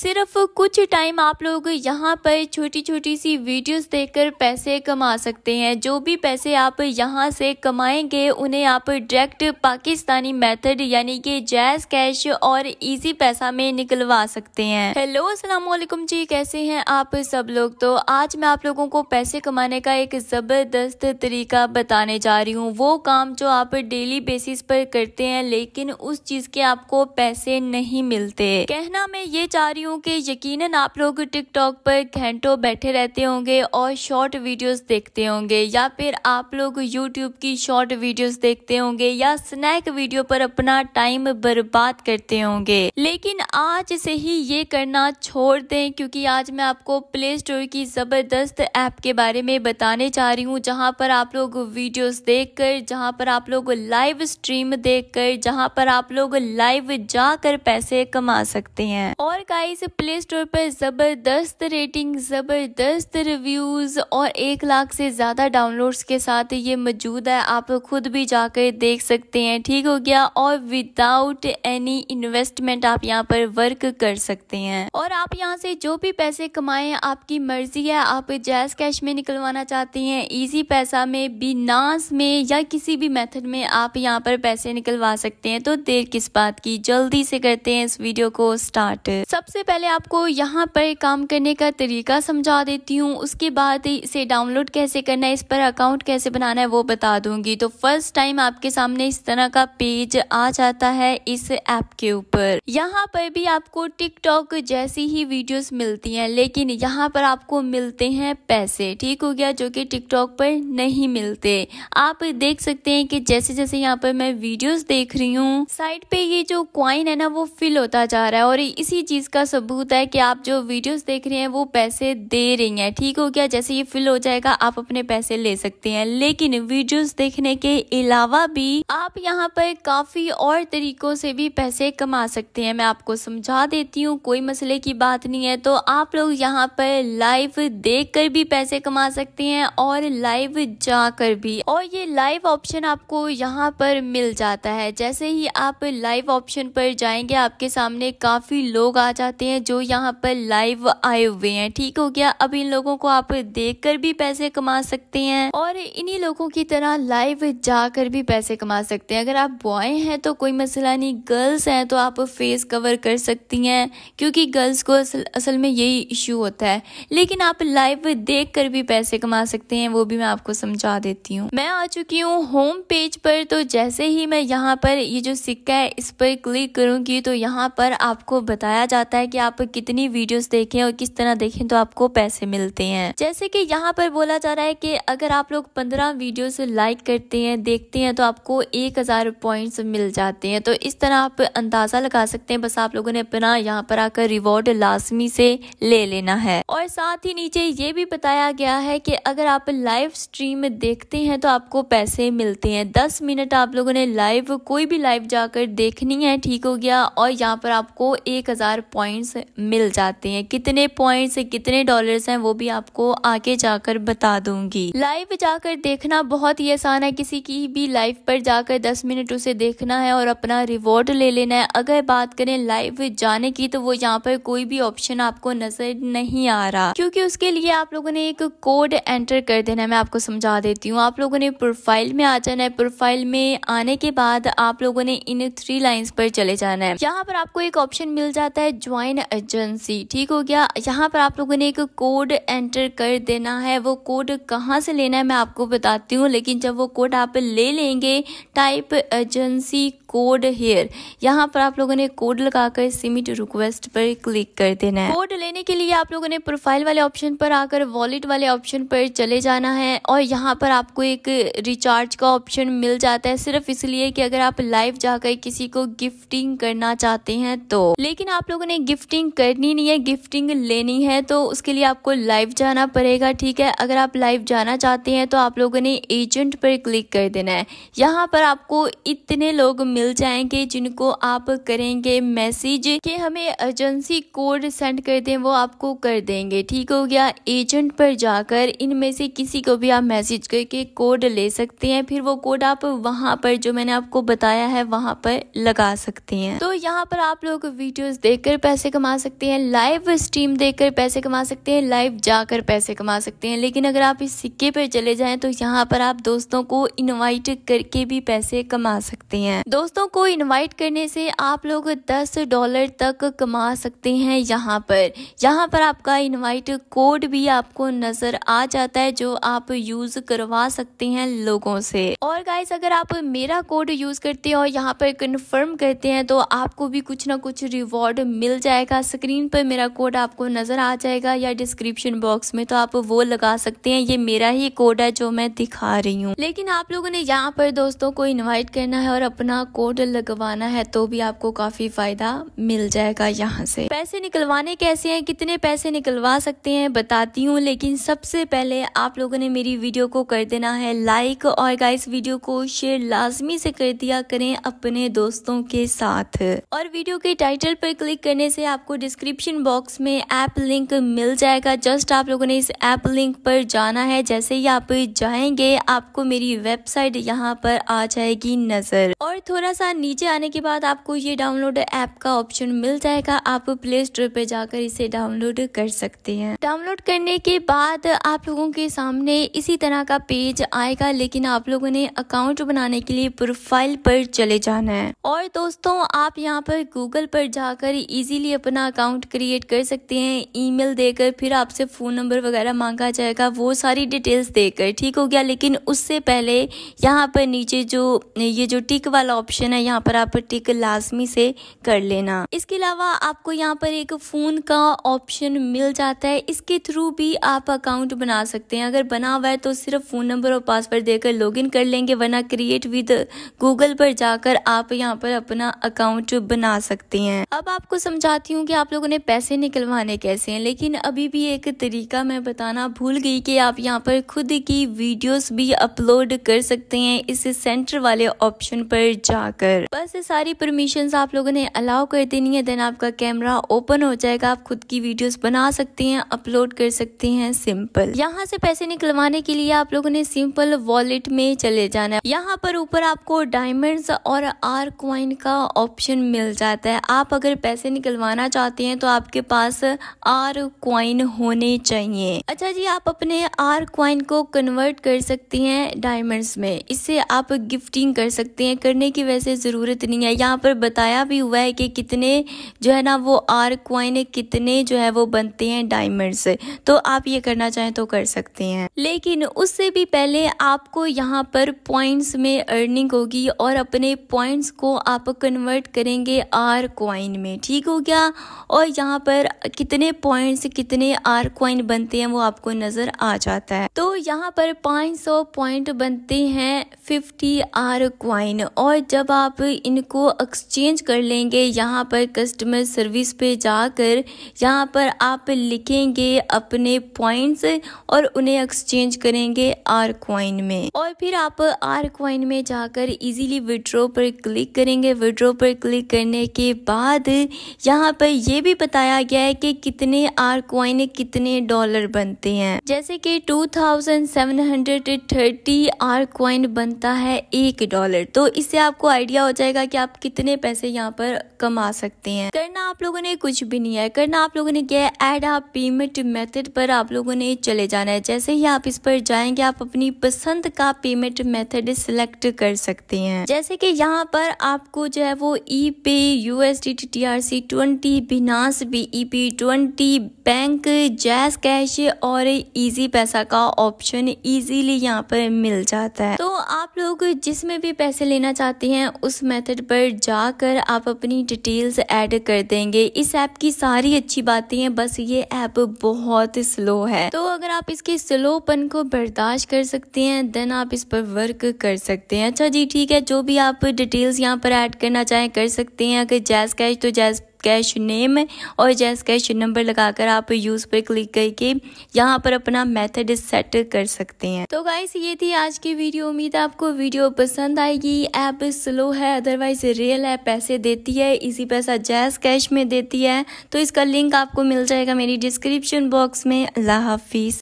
सिर्फ कुछ टाइम आप लोग यहाँ पर छोटी छोटी सी वीडियोस देखकर पैसे कमा सकते हैं जो भी पैसे आप यहाँ से कमाएंगे उन्हें आप डायरेक्ट पाकिस्तानी मेथड यानी कि जैज कैश और इजी पैसा में निकलवा सकते हैं हेलो असलम जी कैसे हैं आप सब लोग तो आज मैं आप लोगों को पैसे कमाने का एक ज़बरदस्त तरीका बताने जा रही हूँ वो काम जो आप डेली बेसिस पर करते हैं लेकिन उस चीज़ के आपको पैसे नहीं मिलते कहना मैं ये चाह रही हूँ हूँ कि यकीनन आप लोग टिकटॉक पर घंटों बैठे रहते होंगे और शॉर्ट वीडियोस देखते होंगे या फिर आप लोग यूट्यूब की शॉर्ट वीडियोस देखते होंगे या स्नैक वीडियो पर अपना टाइम बर्बाद करते होंगे लेकिन आज से ही ये करना छोड़ दें क्योंकि आज मैं आपको प्ले स्टोर की ज़बरदस्त ऐप के बारे में बताने जा रही हूँ जहाँ पर आप लोग देख कर जहाँ पर आप लोग लाइव स्ट्रीम देख कर जहाँ पर आप लोग लाइव जाकर पैसे कमा सकते हैं और गाइस इस प्ले स्टोर पर ज़बरदस्त रेटिंग ज़बरदस्त रिव्यूज़ और एक लाख से ज़्यादा डाउनलोड्स के साथ ये मौजूद है आप खुद भी जाकर देख सकते हैं ठीक हो गया और विदाउट एनी इन्वेस्टमेंट आप यहाँ पर वर्क कर सकते हैं और आप यहाँ से जो भी पैसे कमाएं आपकी मर्जी है आप जैस कैश में निकलवाना चाहते हैं इजी पैसा में बिनास में या किसी भी मेथड में आप यहाँ पर पैसे निकलवा सकते हैं तो देर किस बात की जल्दी से करते हैं इस वीडियो को स्टार्ट सबसे सबसे पहले आपको यहाँ पर काम करने का तरीका समझा देती हूँ उसके बाद इसे डाउनलोड कैसे करना है इस पर अकाउंट कैसे बनाना है वो बता दूंगी तो फर्स्ट टाइम आपके सामने इस तरह का पेज आ जाता है इस ऐप के ऊपर यहाँ पर भी आपको टिकटॉक जैसी ही वीडियोस मिलती हैं लेकिन यहाँ पर आपको मिलते हैं पैसे ठीक हो गया जो कि टिकटॉक पर नहीं मिलते आप देख सकते हैं कि जैसे जैसे यहाँ पर मैं वीडियोस देख रही हूँ साइड पे ये जो क्वाइन है ना वो फिल होता जा रहा है और इसी चीज़ का सबूत है कि आप जो वीडियोस देख रहे हैं वो पैसे दे रही हैं ठीक हो गया जैसे ये फिल हो जाएगा आप अपने पैसे ले सकते हैं लेकिन वीडियोस देखने के अलावा भी आप यहाँ पर काफ़ी और तरीकों से भी पैसे कमा सकते हैं मैं आपको समझा देती हूँ कोई मसले की बात नहीं है तो आप लोग यहाँ पर लाइव देख कर भी पैसे कमा सकते हैं और लाइव जाकर भी और ये लाइव ऑप्शन आपको यहाँ पर मिल जाता है जैसे ही आप लाइव ऑप्शन पर जाएंगे आपके सामने काफ़ी लोग आ जाते होते हैं जो यहाँ पर लाइव आए हुए हैं ठीक हो गया अब इन लोगों को आप देख कर भी पैसे कमा सकते हैं और इन्हीं लोगों की तरह लाइव जाकर भी पैसे कमा सकते हैं अगर आप बॉय हैं तो कोई मसला नहीं गर्ल्स हैं तो आप फेस कवर कर सकती हैं क्योंकि गर्ल्स को असल, असल में यही इश्यू होता है लेकिन आप लाइव देख कर भी पैसे कमा सकते हैं वो भी मैं आपको समझा देती हूँ मैं आ चुकी हूँ होम पेज पर तो जैसे ही मैं यहाँ पर ये जो सिक्का है इस पर क्लिक करूँगी तो यहाँ पर आपको बताया जाता है कि आप कितनी वीडियोस देखें और किस तरह देखें तो आपको पैसे मिलते हैं जैसे कि यहाँ पर बोला जा रहा है कि अगर आप लोग पंद्रह वीडियोस लाइक करते हैं देखते हैं तो आपको एक हज़ार पॉइंट मिल जाते हैं तो इस तरह आप अंदाज़ा लगा सकते हैं बस आप लोगों ने अपना यहाँ पर आकर रिवॉर्ड लाजमी से ले लेना है और साथ ही नीचे ये भी बताया गया है की अगर आप लाइव स्ट्रीम देखते हैं तो आपको पैसे मिलते हैं दस मिनट आप लोगों ने लाइव कोई भी लाइव जाकर देखनी है ठीक हो गया और यहाँ पर आपको एक हज़ार पॉइंट पॉइंट्स मिल जाते हैं कितने पॉइंट्स कितने डॉलर्स हैं वो भी आपको आगे जाकर बता दूंगी लाइव जाकर देखना बहुत ही आसान है किसी की भी लाइव पर जाकर दस मिनट उसे देखना है और अपना रिवॉर्ड ले लेना है अगर बात करें लाइव जाने की तो वो यहाँ पर कोई भी ऑप्शन आपको नजर नहीं आ रहा क्योंकि उसके लिए आप लोगों ने एक कोड एंटर कर देना है मैं आपको समझा देती हूँ आप लोगों ने प्रोफाइल में आ जाना है प्रोफाइल में आने के बाद आप लोगों ने इन थ्री लाइन्स पर चले जाना है यहाँ पर आपको एक ऑप्शन मिल जाता है ज्वाइन ऑनलाइन एजेंसी ठीक हो गया यहाँ पर आप लोगों ने एक कोड एंटर कर देना है वो कोड कहाँ से लेना है मैं आपको बताती हूँ लेकिन जब वो कोड आप ले लेंगे टाइप एजेंसी कोड हेयर यहाँ पर आप लोगों ने कोड लगाकर सिमिट रिक्वेस्ट पर क्लिक कर देना है कोड लेने के लिए आप लोगों ने प्रोफाइल वाले ऑप्शन पर आकर वॉलेट वाले ऑप्शन पर चले जाना है और यहाँ पर आपको एक रिचार्ज का ऑप्शन मिल जाता है सिर्फ इसलिए कि अगर आप लाइव जाकर किसी को गिफ्टिंग करना चाहते हैं तो लेकिन आप लोगों ने गिफ्ट गिफ्टिंग करनी नहीं है गिफ्टिंग लेनी है तो उसके लिए आपको लाइव जाना पड़ेगा ठीक है अगर आप लाइव जाना चाहते हैं तो आप लोगों ने एजेंट पर क्लिक कर देना है यहाँ पर आपको इतने लोग मिल जाएंगे जिनको आप करेंगे मैसेज कि हमें एजेंसी कोड सेंड कर दें वो आपको कर देंगे ठीक हो गया एजेंट पर जाकर इनमें से किसी को भी आप मैसेज करके कोड ले सकते हैं फिर वो कोड आप वहाँ पर जो मैंने आपको बताया है वहाँ पर लगा सकते हैं तो यहाँ पर आप लोग वीडियोज देख पैसे पैसे कमा सकते हैं लाइव स्ट्रीम देखकर पैसे कमा सकते हैं लाइव जाकर पैसे कमा सकते हैं लेकिन अगर आप इस सिक्के पर चले जाएं तो यहाँ पर आप दोस्तों को इनवाइट करके भी पैसे कमा सकते हैं दोस्तों को इनवाइट करने से आप लोग दस डॉलर तक कमा सकते हैं यहाँ पर यहाँ पर आपका इन्वाइट कोड भी आपको नजर आ जाता है जो आप यूज करवा सकते हैं लोगों से और गाइस अगर आप मेरा कोड यूज करते हैं और यहाँ पर कन्फर्म करते हैं तो आपको भी कुछ ना कुछ रिवॉर्ड मिल जाए जाएगा स्क्रीन पर मेरा कोड आपको नज़र आ जाएगा या डिस्क्रिप्शन बॉक्स में तो आप वो लगा सकते हैं ये मेरा ही कोड है जो मैं दिखा रही हूँ लेकिन आप लोगों ने यहाँ पर दोस्तों को इन्वाइट करना है और अपना कोड लगवाना है तो भी आपको काफ़ी फ़ायदा मिल जाएगा यहाँ से पैसे निकलवाने कैसे हैं कितने पैसे निकलवा सकते हैं बताती हूँ लेकिन सबसे पहले आप लोगों ने मेरी वीडियो को कर देना है लाइक और गाइस वीडियो को शेयर लाजमी से कर दिया करें अपने दोस्तों के साथ और वीडियो के टाइटल पर क्लिक करने से से आपको डिस्क्रिप्शन बॉक्स में ऐप लिंक मिल जाएगा जस्ट आप लोगों ने इस ऐप लिंक पर जाना है जैसे ही आप जाएंगे आपको मेरी वेबसाइट यहाँ पर आ जाएगी नज़र और थोड़ा सा नीचे आने के बाद आपको ये डाउनलोड ऐप का ऑप्शन मिल जाएगा आप प्ले स्टोर पर जाकर इसे डाउनलोड कर सकते हैं डाउनलोड करने के बाद आप लोगों के सामने इसी तरह का पेज आएगा लेकिन आप लोगों ने अकाउंट बनाने के लिए प्रोफाइल पर चले जाना है और दोस्तों आप यहाँ पर गूगल पर जाकर इजीली इजीली अपना अकाउंट क्रिएट कर सकते हैं ईमेल देकर फिर आपसे फ़ोन नंबर वगैरह मांगा जाएगा वो सारी डिटेल्स देकर ठीक हो गया लेकिन उससे पहले यहाँ पर नीचे जो ये जो टिक वाला ऑप्शन है यहाँ पर आप टिक लाजमी से कर लेना इसके अलावा आपको यहाँ पर एक फ़ोन का ऑप्शन मिल जाता है इसके थ्रू भी आप अकाउंट बना सकते हैं अगर बना हुआ है तो सिर्फ फ़ोन नंबर और पासवर्ड देकर लॉग कर लेंगे वरना क्रिएट विद गूगल पर जाकर आप यहाँ पर अपना अकाउंट बना सकते हैं अब आपको समझा चाहती हूँ कि आप लोगों ने पैसे निकलवाने कैसे हैं लेकिन अभी भी एक तरीका मैं बताना भूल गई कि आप यहाँ पर खुद की वीडियोस भी अपलोड कर सकते हैं इस सेंटर वाले ऑप्शन पर जाकर बस सारी परमिशंस आप लोगों ने अलाउ कर देनी है देन आपका कैमरा ओपन हो जाएगा आप खुद की वीडियोज बना सकते हैं अपलोड कर सकते हैं सिंपल यहाँ से पैसे निकलवाने के लिए आप लोगों ने सिंपल वॉलेट में चले जाना है यहाँ पर ऊपर आपको डायमंड और आर क्वाइन का ऑप्शन मिल जाता है आप अगर पैसे निकलवा कमाना चाहते हैं तो आपके पास आर क्वाइन होने चाहिए अच्छा जी आप अपने आर क्वाइन को कन्वर्ट कर सकती हैं डायमंड्स में इससे आप गिफ्टिंग कर सकते हैं करने की वैसे ज़रूरत नहीं है यहाँ पर बताया भी हुआ है कि कितने जो है ना वो आर क्वाइन कितने जो है वो बनते हैं डायमंड्स तो आप ये करना चाहें तो कर सकते हैं लेकिन उससे भी पहले आपको यहाँ पर पॉइंट्स में अर्निंग होगी और अपने पॉइंट्स को आप कन्वर्ट करेंगे आर क्वाइन में ठीक हो गया गया और यहाँ पर कितने पॉइंट्स कितने आर क्वाइन बनते हैं वो आपको नज़र आ जाता है तो यहाँ पर 500 पॉइंट बनते हैं 50 आर क्वाइन और जब आप इनको एक्सचेंज कर लेंगे यहाँ पर कस्टमर सर्विस पे जाकर यहाँ पर आप लिखेंगे अपने पॉइंट्स और उन्हें एक्सचेंज करेंगे आर क्वाइन में और फिर आप आर क्वाइन में जाकर इजीली विड्रो पर क्लिक करेंगे विड्रो पर क्लिक करने के बाद यहाँ यहाँ पर ये भी बताया गया है कि कितने आर क्वाइन कितने डॉलर बनते हैं जैसे कि 2730 आर क्वाइन बनता है एक डॉलर तो इससे आपको आइडिया हो जाएगा कि आप कितने पैसे यहाँ पर कमा सकते हैं करना आप लोगों ने कुछ भी नहीं है करना आप लोगों ने क्या है एड आप पेमेंट मेथड पर आप लोगों ने चले जाना है जैसे ही आप इस पर जाएंगे आप अपनी पसंद का पेमेंट मेथड सिलेक्ट कर सकते हैं जैसे कि यहाँ पर आपको जो है वो e pay USD T R C twenty twenty Binance B P twenty bank JazzCash और इजी पैसा का ऑप्शन इजीली यहाँ पर मिल जाता है तो आप लोग जिसमें भी पैसे लेना चाहते हैं उस मेथड पर जाकर आप अपनी डिटेल्स ऐड कर देंगे इस ऐप की सारी अच्छी बातें हैं बस ये ऐप बहुत स्लो है तो अगर आप इसके स्लोपन को बर्दाश्त कर सकते हैं देन आप इस पर वर्क कर सकते हैं अच्छा जी ठीक है जो भी आप डिटेल्स यहाँ पर ऐड करना चाहें कर सकते हैं अगर जैस कैश तो जैस कैश नेम और जैस कैश नंबर लगाकर आप यूज़ पर क्लिक करके यहाँ पर अपना मेथड सेट कर सकते हैं तो गाइस ये थी आज की वीडियो उम्मीद आपको वीडियो पसंद आएगी ऐप स्लो है अदरवाइज रियल ऐप पैसे देती है इसी पैसा जैस कैश में देती है तो इसका लिंक आपको मिल जाएगा मेरी डिस्क्रिप्शन बॉक्स में अल्लाह हाफिज़